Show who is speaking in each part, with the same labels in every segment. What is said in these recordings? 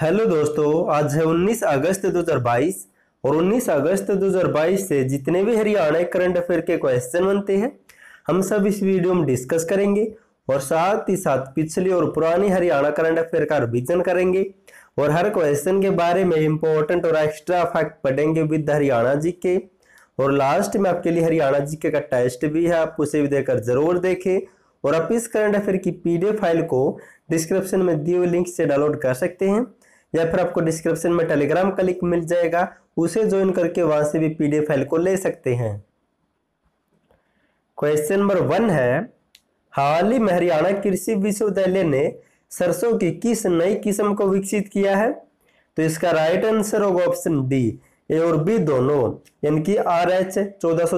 Speaker 1: hello दोस्तों आज है 19 अगस्त 2022 और 19 अगस्त 2022 से जितने भी हरियाणा करंट अफेयर के क्वेश्चन बनते हैं हम सब इस वीडियो में डिस्कस करेंगे और साथ ही साथ पिछले और पुराने हरियाणा करंट अफेयर का रिविजन करेंगे और हर क्वेश्चन के बारे में इंपॉर्टेंट और एक्स्ट्रा फैक्ट पढ़ेंगे विद हरियाणा जी के और लास्ट में आपके लिए हरियाणा जी के का टेस्ट भी है आप उसे भी देखकर जरूर देखें और आप इस करंट अफेयर की पीडीएफ फाइल को डिस्क्रिप्शन में दिए हुए लिंक से डाउनलोड कर सकते हैं या फिर आपको डिस्क्रिप्शन में टेलीग्राम का लिंक मिल जाएगा उसे ज्वाइन करके वहां से भी पीडीएफ फाइल को ले सकते हैं क्वेश्चन नंबर वन है हाल ही में हरियाणा कृषि विश्वविद्यालय ने सरसों की किस नई किस्म को विकसित किया है तो इसका राइट आंसर होगा ऑप्शन डी ए और बी दोनों यानी कि आर एच चौदह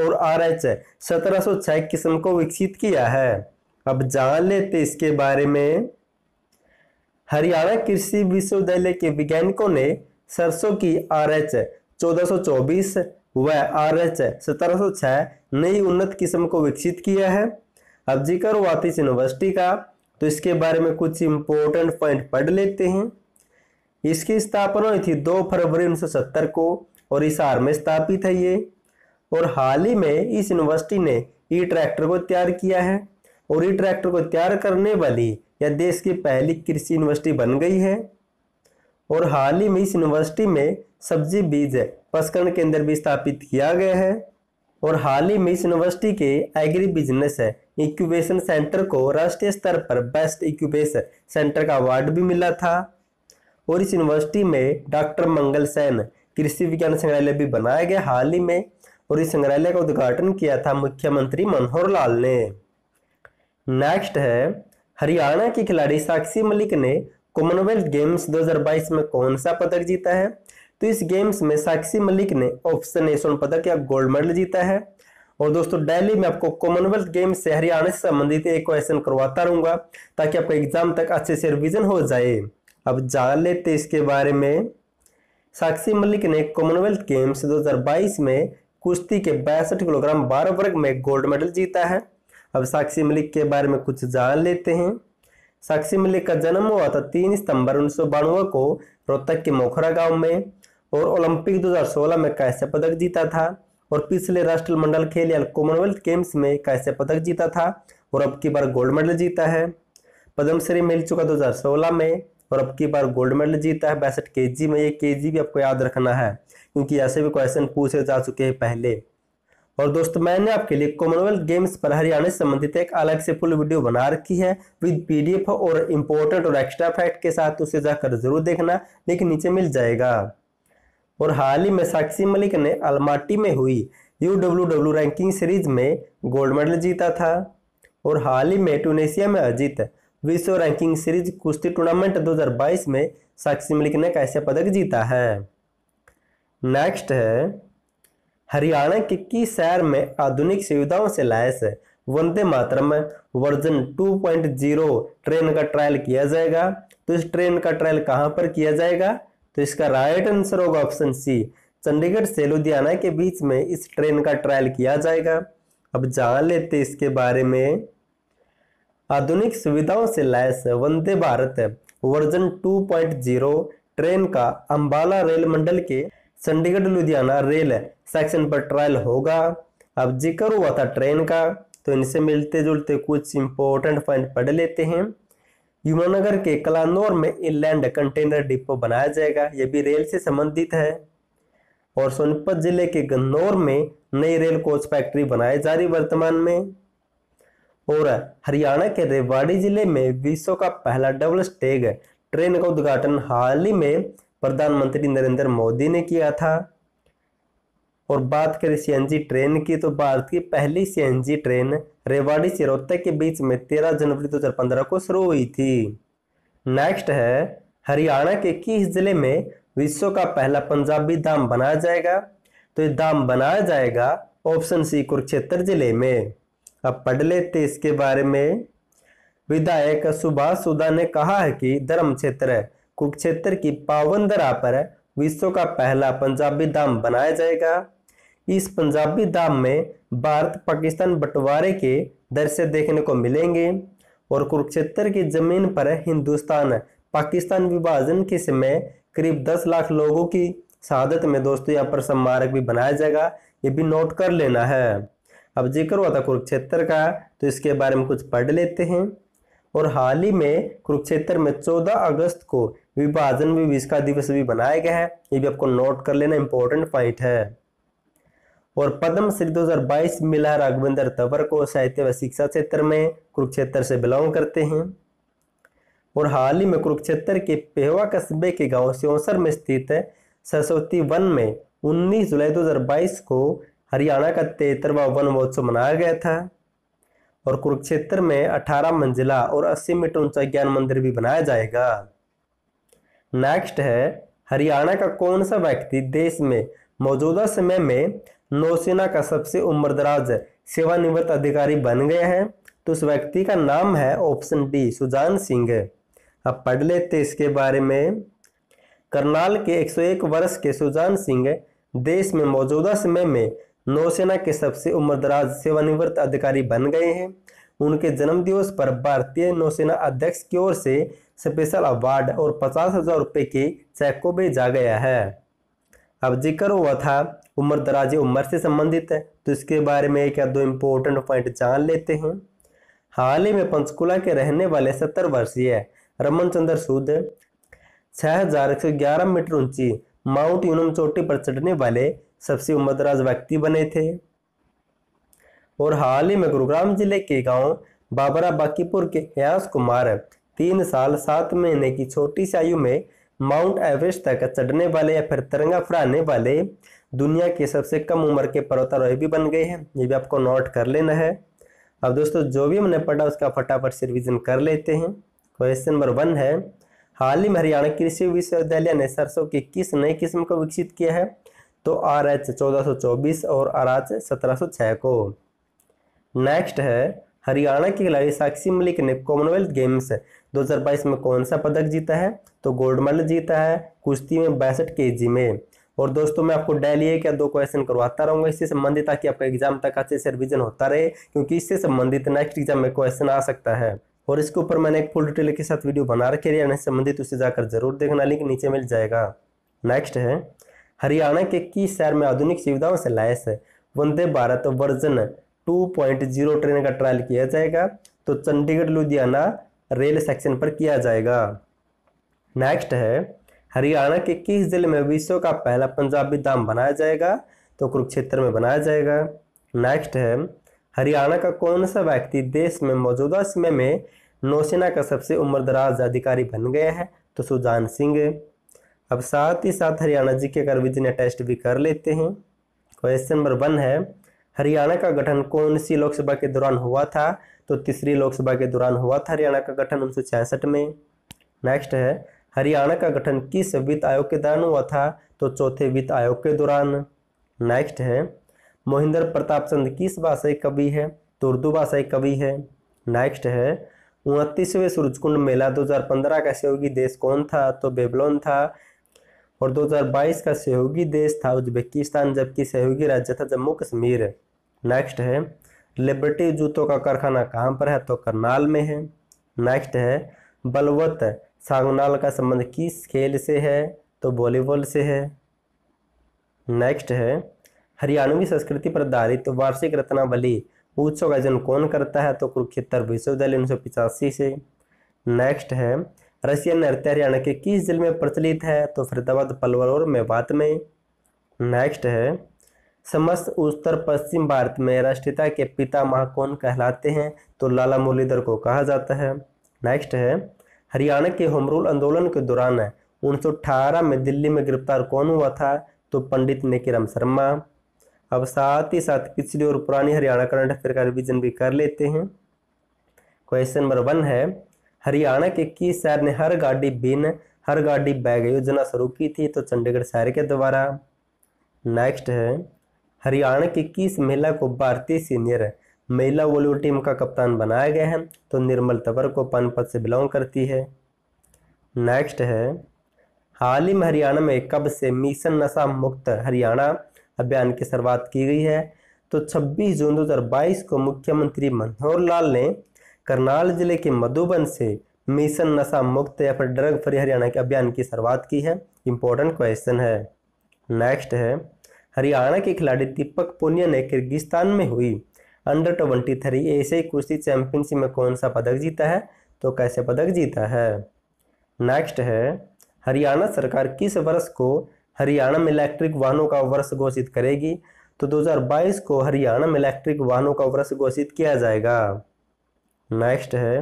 Speaker 1: और आर एच सत्रह किस्म को विकसित किया है अब जान लेते इसके बारे में हरियाणा कृषि विश्वविद्यालय के वैज्ञानिकों ने सरसों की आर एच चौदह व आर एच नई उन्नत किस्म को विकसित किया है अब जिक्र हुआ इस यूनिवर्सिटी का तो इसके बारे में कुछ इम्पोर्टेंट पॉइंट पढ़ लेते हैं इसकी स्थापना हुई थी 2 फरवरी 1970 को और हिसार में स्थापित है ये और हाल ही में इस यूनिवर्सिटी ने ई ट्रैक्टर को तैयार किया है और ई ट्रैक्टर को तैयार करने वाली यह देश की पहली कृषि यूनिवर्सिटी बन गई है और हाल ही में इस यूनिवर्सिटी में सब्जी बीज प्रसंस्करण केंद्र भी स्थापित किया गया है और हाल ही में इस यूनिवर्सिटी के एग्री बिजनेस इक्यूबेशन सेंटर को राष्ट्रीय स्तर पर बेस्ट इक्यूबेशन सेंटर का अवार्ड भी मिला था और इस यूनिवर्सिटी में डॉक्टर मंगल सेन कृषि विज्ञान संग्रहालय भी बनाया गया हाल ही में और इस संग्रहालय का उद्घाटन किया था मुख्यमंत्री मनोहर लाल ने नेक्स्ट है हरियाणा की खिलाड़ी साक्षी मलिक ने कॉमनवेल्थ गेम्स 2022 में कौन सा पदक जीता है तो इस गेम्स में साक्षी मलिक ने ऑप्शन ए स्वर्ण पदक या गोल्ड मेडल जीता है और दोस्तों डेली में आपको कॉमनवेल्थ गेम्स से हरियाणा से संबंधित एक क्वेश्चन करवाता रहूंगा ताकि आपका एग्जाम तक अच्छे से रिविजन हो जाए अब जान लेते इसके बारे में साक्षी मलिक ने कॉमनवेल्थ गेम्स 2022 में कुश्ती के बैसठ किलोग्राम बारह वर्ग में गोल्ड मेडल जीता है अब साक्षी मलिक के बारे में कुछ जान लेते हैं साक्षी मलिक का जन्म हुआ था तीन सितंबर उन्नीस को रोहतक के मोखरा गांव में और ओलंपिक 2016 में कैसे पदक जीता था और पिछले मंडल खेल या कॉमनवेल्थ गेम्स में कैसे पदक जीता था और अब की बार गोल्ड मेडल जीता है पद्मश्री मिल चुका 2016 में और अब की बार गोल्ड मेडल जीता है बैसठ के में ये के भी आपको याद रखना है क्योंकि ऐसे भी क्वेश्चन पूछे जा चुके हैं पहले और दोस्तों मैंने आपके लिए कॉमनवेल्थ गेम्स पर हरियाणा संबंधित एक अलग से फुल वीडियो बना रखी है विद पीडीएफ और इम्पोर्टेंट और एक्स्ट्रा फैक्ट के साथ उसे जाकर जरूर देखना लेकिन नीचे मिल जाएगा और हाल ही में साक्षी मलिक ने अलमाटी में हुई यू रैंकिंग सीरीज में गोल्ड मेडल जीता था और हाल ही में ट्यूनेशिया में अजीत विश्व रैंकिंग सीरीज कुश्ती टूर्नामेंट 2022 में साक्षी मलिक ने कैसे पदक जीता है नेक्स्ट है हरियाणा के किस शहर में आधुनिक सुविधाओं से लैस है वंदे मातरम वर्जन 2.0 ट्रेन का ट्रायल किया जाएगा तो इस ट्रेन का ट्रायल कहां पर किया जाएगा तो इसका राइट आंसर होगा ऑप्शन सी चंडीगढ़ से लुधियाना के बीच में इस ट्रेन का ट्रायल किया जाएगा अब जान लेते इसके बारे में आधुनिक सुविधाओं से लैस वंदे भारत वर्जन 2.0 ट्रेन का अंबाला रेल मंडल के चंडीगढ़ लुधियाना रेल सेक्शन पर ट्रायल होगा अब जिक्र हुआ था ट्रेन का तो इनसे मिलते जुलते कुछ इंपॉर्टेंट पॉइंट पढ़ लेते हैं यमुनानगर के कलानौर में इनलैंड कंटेनर डिपो बनाया जाएगा यह भी रेल से संबंधित है और सोनीपत जिले के गन्नौर में नई रेल कोच फैक्ट्री बनाए जा रही वर्तमान में और हरियाणा के रेवाड़ी जिले में विश्व का पहला डबल स्टेग ट्रेन का उद्घाटन हाल ही में प्रधानमंत्री नरेंद्र मोदी ने किया था और बात करें सीएनजी ट्रेन की तो भारत की पहली सीएनजी ट्रेन रेवाड़ी से रोहतक के बीच में 13 जनवरी 2015 को शुरू हुई थी नेक्स्ट है हरियाणा के किस जिले में विश्व का पहला पंजाबी धाम बनाया जाएगा तो ये धाम बनाया जाएगा ऑप्शन सी कुरुक्षेत्र जिले में अब पढ़ लेते इसके बारे में विधायक सुभाष सुधा ने कहा है कि धर्म क्षेत्र है कुरुक्षेत्र की पावन दरा पर विश्व का पहला पंजाबी धाम बनाया जाएगा इस पंजाबी धाम में भारत पाकिस्तान बंटवारे के दृश्य देखने को मिलेंगे और कुरुक्षेत्र की जमीन पर हिंदुस्तान पाकिस्तान विभाजन के समय करीब 10 लाख लोगों की शहादत में दोस्तों यहाँ पर स्मारक भी बनाया जाएगा ये भी नोट कर लेना है अब जिक्र हुआ था कुरुक्षेत्र का तो इसके बारे में कुछ पढ़ लेते हैं और हाल ही में कुरुक्षेत्र में 14 अगस्त को विभाजन विभिषका दिवस भी बनाया गया है ये भी आपको नोट कर लेना इंपॉर्टेंट पॉइंट है और पद्म श्री 2022 मिला राघवेंद्र तंवर को साहित्य व शिक्षा क्षेत्र में कुरुक्षेत्र से बिलोंग करते हैं और हाल ही में कुरुक्षेत्र के पेहवा कस्बे के गांव सियोसर में स्थित सरस्वती वन में 19 जुलाई 2022 को हरियाणा का तेतरवा वन महोत्सव मनाया गया था और कुरुक्षेत्र में 18 मंजिला और 80 मीटर ऊंचा ज्ञान मंदिर भी बनाया जाएगा नेक्स्ट है हरियाणा का कौन सा व्यक्ति देश में मौजूदा समय में नौसेना का सबसे उम्रदराज सेवानिवृत्त अधिकारी बन गया है तो उस व्यक्ति का नाम है ऑप्शन डी सुजान सिंह अब पढ़ लेते इसके बारे में करनाल के 101 वर्ष के सुजान सिंह देश में मौजूदा समय में नौसेना के सबसे उम्रदराज सेवानिवृत्त अधिकारी बन गए हैं उनके जन्म दिवस पर भारतीय नौसेना अध्यक्ष की ओर से स्पेशल अवार्ड और पचास हजार रुपये के चेक को भेजा गया है अब जिक्र हुआ था उम्र दराज उम्र से संबंधित है तो इसके बारे में एक या दो इम्पोर्टेंट पॉइंट जान लेते हैं हाल ही में पंचकुला के रहने वाले सत्तर वर्षीय रमन चंद्र सूद छह हजार एक सौ ग्यारह मीटर ऊंची माउंट यूनम चोटी पर चढ़ने वाले सबसे उम्रदराज व्यक्ति बने थे और हाल ही में गुरुग्राम जिले के गांव बाबरा बाकीपुर के कयास कुमार तीन साल सात महीने की छोटी सी आयु में माउंट एवरेस्ट तक चढ़ने वाले या फिर तिरंगा फहराने वाले दुनिया के सबसे कम उम्र के पर्वतारोही भी बन गए हैं ये भी आपको नोट कर लेना है अब दोस्तों जो भी हमने पढ़ा उसका फटाफट से रिविजन कर लेते हैं क्वेश्चन नंबर वन है हाल ही में हरियाणा कृषि विश्वविद्यालय ने सरसों की किस नई किस्म को विकसित किया है तो आर एच चौदह सौ चौबीस और आर एच सत्रह सौ छः को नेक्स्ट है हरियाणा की खिलाड़ी साक्षी मलिक ने कॉमनवेल्थ गेम्स 2022 में कौन सा पदक जीता है तो गोल्ड मेडल जीता है कुश्ती में बैसठ के में और दोस्तों मैं आपको डेली एक या दो क्वेश्चन करवाता रहूंगा इससे संबंधित ताकि आपका एग्जाम तक अच्छे से रिविजन होता रहे क्योंकि इससे संबंधित नेक्स्ट एग्जाम में क्वेश्चन आ सकता है और इसके ऊपर मैंने एक फुल डिटेल के साथ वीडियो बना रखी है संबंधित उसे जाकर जरूर देखना लिंक नीचे मिल जाएगा नेक्स्ट है हरियाणा के किस शहर में आधुनिक सुविधाओं से लैस Vande Bharat version two point zero train का ट्रायल किया जाएगा तो चंडीगढ़ लुधियाना रेल सेक्शन पर किया जाएगा नेक्स्ट है हरियाणा के किस जिले में विश्व का पहला पंजाबी धाम बनाया जाएगा तो कुरुक्षेत्र में बनाया जाएगा नेक्स्ट है हरियाणा का कौन सा व्यक्ति देश में मौजूदा समय में नौसेना का सबसे उम्रदराज अधिकारी बन गया है तो सुजान सिंह अब साथ ही साथ हरियाणा जी के अगर विजय टेस्ट भी कर लेते हैं क्वेश्चन नंबर वन है हरियाणा का गठन कौन सी लोकसभा के दौरान हुआ था तो तीसरी लोकसभा के दौरान हुआ था हरियाणा का गठन उन्नीस में नेक्स्ट है हरियाणा का गठन किस वित्त आयोग के दौरान हुआ था तो चौथे वित्त आयोग के दौरान नेक्स्ट है मोहिंदर प्रताप चंद किस भाषा कवि है तो उर्दू भाषा कवि है नेक्स्ट है उनतीसवें सूर्यकुंड मेला 2015 का सहयोगी देश कौन था तो बेबलोन था और 2022 का सहयोगी देश था उज्बेकिस्तान जबकि सहयोगी राज्य था जम्मू कश्मीर नेक्स्ट है लिबर्टी जूतों का कारखाना कहाँ पर है तो करनाल में है नेक्स्ट है बलवत सांगनाल का संबंध किस खेल से है तो वॉलीबॉल से है नेक्स्ट है हरियाणवी संस्कृति पर आधारित तो वार्षिक रत्नावली उत्सव का आयोजन कौन करता है तो कुरुक्षेत्र विश्वविद्यालय उन्नीस से नेक्स्ट है रशियन नृत्य हरियाणा के किस जिले में प्रचलित है तो फरीदाबाद पलवल और मेवात में नेक्स्ट है समस्त उत्तर पश्चिम भारत में राष्ट्रीयता के पिता माह कौन कहलाते हैं तो लाला मुरलीधर को कहा जाता है नेक्स्ट है हरियाणा के होमरूल आंदोलन के दौरान उन्नीस में दिल्ली में गिरफ्तार कौन हुआ था तो पंडित नेकीराम शर्मा अब साथ ही साथ पिछली और पुरानी हरियाणा करंट अफेयर का रिविजन भी कर लेते हैं क्वेश्चन नंबर वन है हरियाणा के किस शहर ने हर गाड़ी बिन हर गाड़ी बैग योजना शुरू की थी तो चंडीगढ़ शहर के द्वारा नेक्स्ट है हरियाणा की किस महिला को भारतीय सीनियर महिला वॉलीबॉल टीम का कप्तान बनाया गया है तो निर्मल तंवर को पानपत से बिलोंग करती है नेक्स्ट है हाल ही में हरियाणा में कब से मिशन नशा मुक्त हरियाणा अभियान की शुरुआत की गई है तो 26 जून 2022 को मुख्यमंत्री मनोहर लाल ने करनाल जिले के मधुबन से मिशन नशा मुक्त या फिर ड्रग फ्री हरियाणा के अभियान की शुरुआत की है इंपॉर्टेंट क्वेश्चन है नेक्स्ट है हरियाणा के खिलाड़ी दीपक पुनिया ने किर्गिस्तान में हुई अंडर ट्वेंटी थ्री एशियाई कुश्ती चैंपियनशिप में कौन सा पदक जीता है तो कैसे पदक जीता है नेक्स्ट है हरियाणा सरकार किस वर्ष को हरियाणा में इलेक्ट्रिक वाहनों का वर्ष घोषित करेगी तो 2022 को हरियाणा में इलेक्ट्रिक वाहनों का वर्ष घोषित किया जाएगा नेक्स्ट है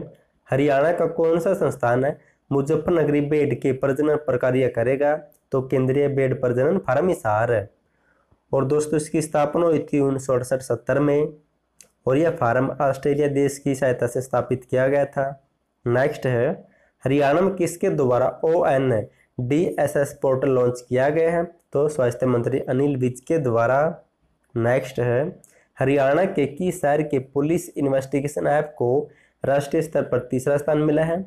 Speaker 1: हरियाणा का कौन सा संस्थान है मुजफ्फरनगरी बेड के प्रजनन पर करेगा तो केंद्रीय बेड प्रजनन फार्म हिसार है और दोस्तों इसकी स्थापना हुई थी उन्नीस सौ अड़सठ सत्तर में और यह फार्म ऑस्ट्रेलिया देश की सहायता से स्थापित किया गया था नेक्स्ट है हरियाणा में किसके द्वारा O N D S S portal launch किया गया है तो स्वास्थ्य मंत्री अनिल विज के द्वारा नेक्स्ट है हरियाणा के की शहर के पुलिस इन्वेस्टिगेशन ऐप को राष्ट्रीय स्तर पर तीसरा स्थान मिला है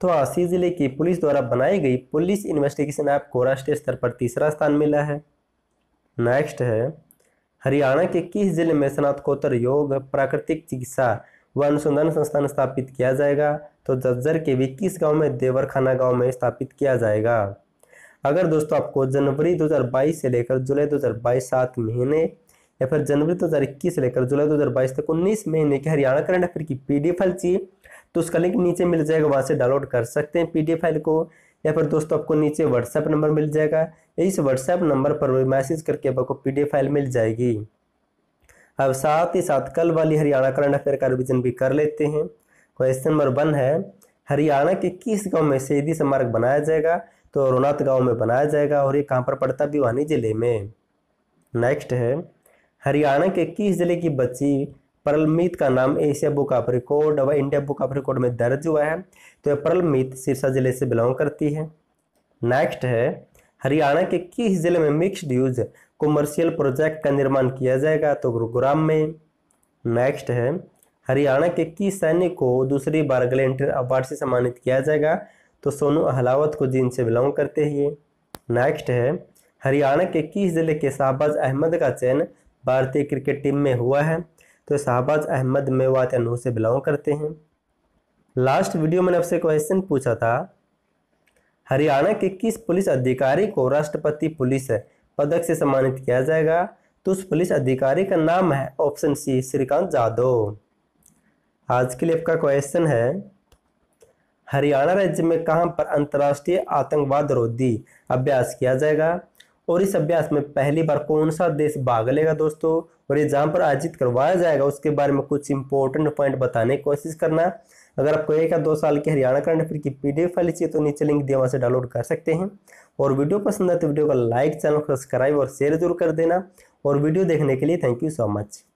Speaker 1: तो आसी जिले की पुलिस द्वारा बनाई गई पुलिस इन्वेस्टिगेशन ऐप को राष्ट्रीय स्तर पर तीसरा स्थान मिला है नेक्स्ट है हरियाणा के किस जिले में स्नातकोत्तर योग प्राकृतिक चिकित्सा व अनुसंधान संस्थान स्थापित किया जाएगा तो जज्जर के विक्कीस गांव में देवरखाना गांव में स्थापित किया जाएगा अगर दोस्तों आपको जनवरी 2022 से लेकर जुलाई 2022 सात महीने या फिर जनवरी दो हज़ार इक्कीस से लेकर जुलाई दो हज़ार बाईस तक उन्नीस महीने के हरियाणा करंट अफेयर की पीडीएफ फाइल चाहिए तो उसका लिंक नीचे मिल जाएगा वहाँ से डाउनलोड कर सकते हैं पीडीएफ फाइल को या फिर दोस्तों आपको नीचे व्हाट्सएप नंबर मिल जाएगा इस व्हाट्सएप नंबर पर मैसेज करके आपको पीडीएफ फाइल मिल जाएगी अब साथ ही साथ कल वाली हरियाणा करंट अफेयर का रिविजन भी कर लेते हैं क्वेश्चन नंबर वन है हरियाणा के किस गांव में शहीदी स्मारक बनाया जाएगा तो रोनाथ गांव में बनाया जाएगा और ये कहाँ पर पड़ता भिवानी जिले में नेक्स्ट है हरियाणा के किस जिले की बच्ची परलमीत का नाम एशिया बुक ऑफ रिकॉर्ड व इंडिया बुक ऑफ रिकॉर्ड में दर्ज हुआ है तो यह परलमीत सिरसा जिले से बिलोंग करती है नेक्स्ट है हरियाणा के किस जिले में मिक्स्ड यूज कॉमर्शियल प्रोजेक्ट का निर्माण किया जाएगा तो गुरुग्राम में नेक्स्ट है हरियाणा के किस सैनिक को दूसरी बार ग्लेंटर अवार्ड से सम्मानित किया जाएगा तो सोनू अहलावत को जीन से बिलोंग करते हुए नेक्स्ट है हरियाणा के किस जिले के शाहबाज अहमद का चयन भारतीय क्रिकेट टीम में हुआ है तो शाहबाज अहमद मेवात अनू से बिलोंग करते हैं लास्ट वीडियो मैंने आपसे क्वेश्चन पूछा था हरियाणा के किस पुलिस अधिकारी को राष्ट्रपति पुलिस पदक से सम्मानित किया जाएगा तो उस पुलिस अधिकारी का नाम है ऑप्शन सी श्रीकांत जादव आज के लिए आपका क्वेश्चन है हरियाणा राज्य में कहां पर अंतर्राष्ट्रीय आतंकवाद रोधी अभ्यास किया जाएगा और इस अभ्यास में पहली बार कौन सा देश भाग लेगा दोस्तों और एग्जाम पर आयोजित करवाया जाएगा उसके बारे में कुछ इंपॉर्टेंट पॉइंट बताने की कोशिश करना अगर आपको एक या दो साल की हरियाणा करंट अफेयर की पी फाइल चाहिए तो नीचे लिंक दिया वहाँ से डाउनलोड कर सकते हैं और वीडियो पसंद आए तो वीडियो को लाइक चैनल को सब्सक्राइब और शेयर जरूर कर देना और वीडियो देखने के लिए थैंक यू सो मच